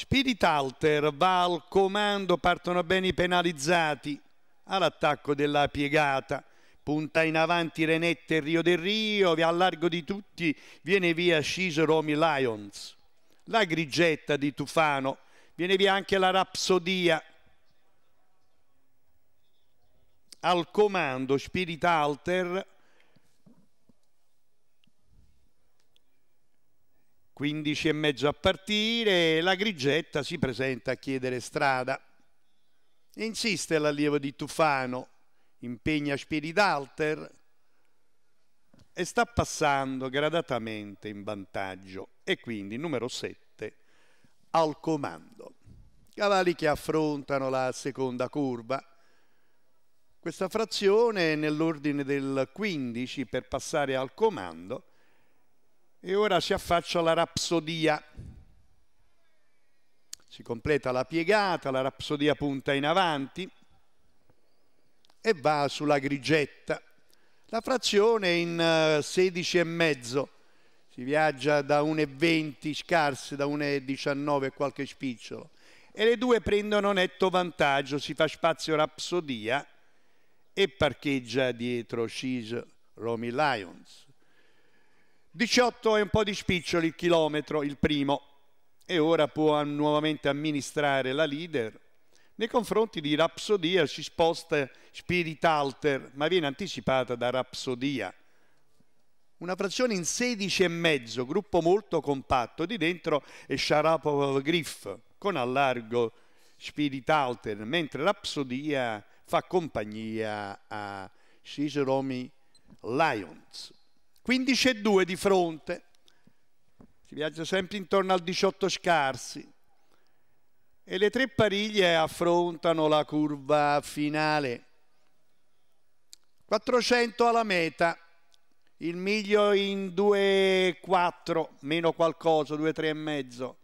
Spirit Alter va al comando, partono bene i penalizzati all'attacco della piegata. Punta in avanti Renette e Rio del Rio, a largo di tutti viene via Sciso Romy Lions. La grigetta di Tufano, viene via anche la Rapsodia. Al comando Spirit Spiritalter 15 e mezzo a partire, la Grigetta si presenta a chiedere strada. Insiste l'allievo di Tufano, impegna Spiridalter e sta passando gradatamente in vantaggio e quindi numero 7 al comando. Cavalli che affrontano la seconda curva. Questa frazione è nell'ordine del 15 per passare al comando e ora si affaccia la rapsodia. Si completa la piegata, la rapsodia punta in avanti e va sulla grigetta. La frazione è in 16 eh, e mezzo. Si viaggia da 1,20 scarse, da 1,19 e qualche spicciolo. E le due prendono netto vantaggio, si fa spazio rapsodia e parcheggia dietro Cis Romy Lions. 18 e un po' di spiccioli il chilometro, il primo, e ora può nuovamente amministrare la leader. Nei confronti di Rapsodia si sposta Spirit Alter, ma viene anticipata da Rapsodia. Una frazione in 16 e mezzo, gruppo molto compatto, di dentro è Sharapov Griff con allargo Spirit Alter, mentre Rapsodia fa compagnia a Ciceromi Lions. 15 e 2 di fronte, si viaggia sempre intorno al 18 scarsi e le tre pariglie affrontano la curva finale. 400 alla meta, il miglio in 2,4, meno qualcosa, 2,3,5.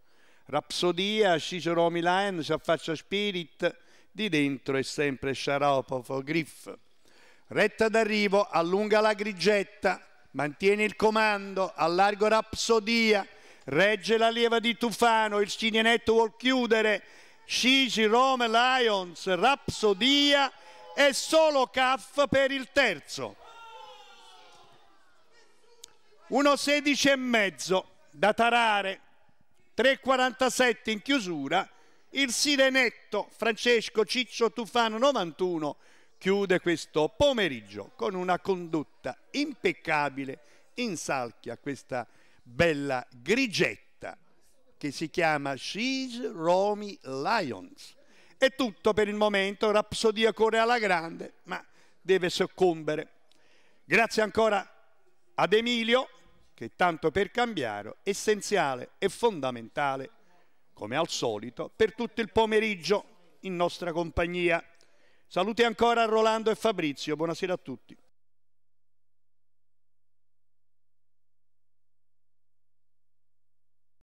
Rapsodia, Cicero Milan, si affaccia Spirit, di dentro è sempre Sharapov, Griff. Retta d'arrivo, allunga la grigetta, mantiene il comando, a largo Rapsodia, regge la lieva di Tufano, il Cinienetto vuol chiudere, Scici, Rome, Lions, Rapsodia e solo Caff per il terzo. 1,16 e mezzo da tarare, 3,47 in chiusura, il Sirenetto Francesco Ciccio Tufano 91 chiude questo pomeriggio con una condotta impeccabile, in insalchia questa bella grigetta che si chiama She's Romy Lions. È tutto per il momento, Rapsodia corre alla grande, ma deve soccombere. Grazie ancora ad Emilio, che tanto per cambiare, essenziale e fondamentale, come al solito, per tutto il pomeriggio in nostra compagnia. Saluti ancora a Rolando e Fabrizio, buonasera a tutti.